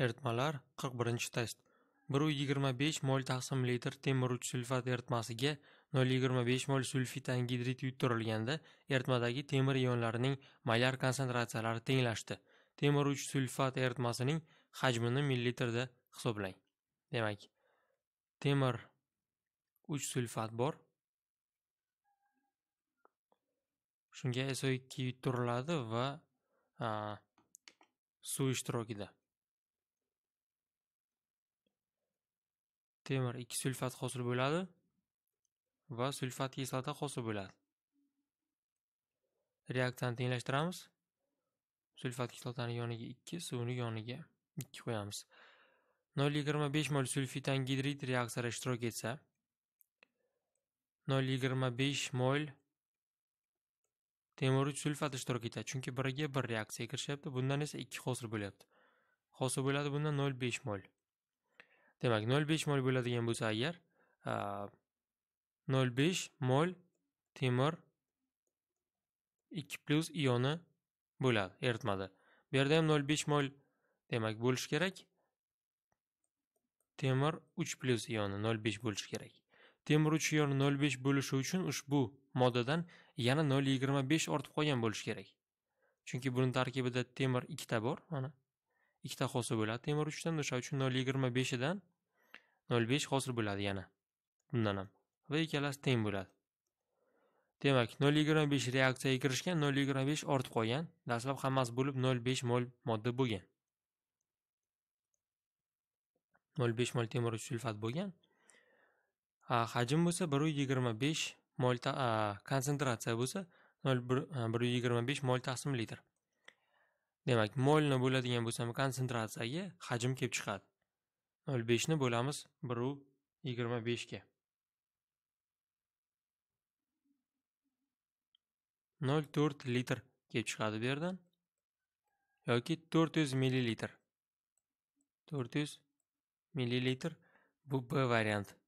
Eritmalar 41-test. 1.25 mol taqsim litr temir uch sulfat eritmasiga 0.25 mol sulfit angidrit yuttirilganda eritmadagi temir ionlarining mayar konsentratsiyalari tenglashdi. Temir uch sulfat eritmasining hajmini millilitrda hisoblang. Demak, temir uch sulfat bor. Shunga SO2 yuturiladi va suv ishtirokida temir ikki sulfat hosil bo'ladi va sulfat kislota hosil bo'ladi reaktsiyani tenglashtiramiz sulfat kislotani yoniga ikki suvni yoniga ikki qo'yamiz nol yigirma besh mol sulfit angidrid reaksiyada ishtirok etsa nol yigirma besh mol uch sulfat ishtirok etadi chunki biriga bir reaksiyaga kirishyapti bundan esa ikki hosil bo'lyapti hosil bo'ladi bundan nol besh mol demak 05 mol bo'ladigan bo'lsa agar 05 mol temir 2 ioni bo'ladi eritmada bu yerda ham 05 mol demak bo'lish kerak temir 3 ioni 05 bo'lishi kerak temir 3 ioni 05 bo'lishi uchun ushbu moddadan yana 0.25 ortib qolgan bo'lishi kerak chunki buni tarkibida temir 2 ta bor mana ikkita hosil bo'ladi temir uchdan o'sha uchun nol yigirma beshidan nol besh hosil bo'ladi yana bundan ham va ikkalasi teng bo'ladi demak nol yigirma besh reaksiyaga kirishgan nol yigirma besh ortib qolgan dastlab hammasi bo'lib nol besh mol modda bo'lgan nol besh mol temir uch sulfat bo'lgan hajm bo'lsa bir yigirma besh mol konsentratsiya bo'lsa nol bir yigirma besh mol taqsim litr Demak, molni bo'ladigan bo'lsam, konsentratsiyaga hajm kelib chiqadi. 0.5 ni bo'lamiz 1.25 ga. 0.4 litr kelib chiqadi bu yerdan. yoki 400 ml. 400 ml bu B variant.